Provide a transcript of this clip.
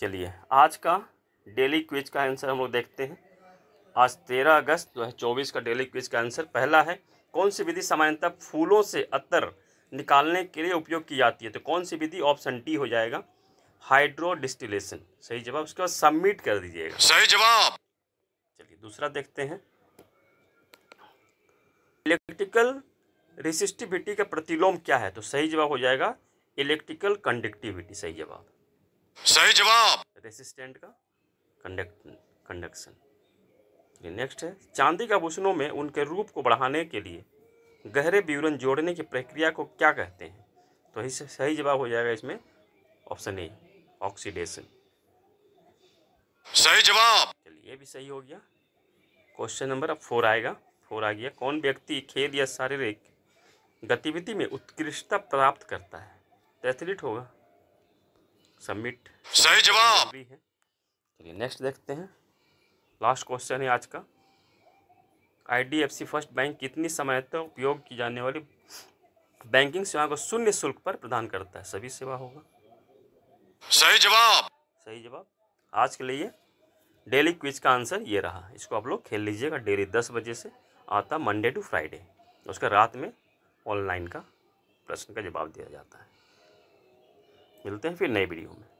चलिए आज का डेली क्विज का आंसर हम लोग देखते हैं आज तेरह अगस्त दो हज़ार चौबीस का डेली क्विज का आंसर पहला है कौन सी विधि सामान्यतः फूलों से अतर निकालने के लिए उपयोग की जाती है तो कौन सी विधि ऑप्शन डी हो जाएगा हाइड्रो डिस्टिलेशन सही जवाब उसके बाद सबमिट कर दीजिएगा सही जवाब चलिए दूसरा देखते हैं इलेक्ट्रिकल रेसिस्टिविटी का प्रतिलोम क्या है तो सही जवाब हो जाएगा इलेक्ट्रिकल कंडक्टिविटी सही जवाब सही जवाब रेसिस्टेंट का कंडक्ट कंडक्शन नेक्स्ट है चांदी के आभूषणों में उनके रूप को बढ़ाने के लिए गहरे विवरण जोड़ने की प्रक्रिया को क्या कहते हैं तो इस सही जवाब हो जाएगा इसमें ऑप्शन ए ऑक्सीडेशन सही जवाब चलिए भी सही हो गया क्वेश्चन नंबर अब फोर आएगा फोर आ गया कौन व्यक्ति खेल या शारीरिक गतिविधि में उत्कृष्टता प्राप्त करता है तो एथलीट होगा सबमिट सही जवाब चलिए नेक्स्ट देखते हैं लास्ट क्वेश्चन है आज का आईडीएफसी फर्स्ट बैंक कितनी समय तक तो उपयोग की जाने वाली बैंकिंग सेवा को शून्य शुल्क पर प्रदान करता है सभी सेवा होगा सही जवाब सही जवाब आज के लिए डेली क्विज का आंसर ये रहा इसको आप लोग खेल लीजिएगा डेली दस बजे से आता मंडे टू फ्राइडे उसका रात में ऑनलाइन का प्रश्न का जवाब दिया जाता है मिलते हैं फिर नए वीडियो में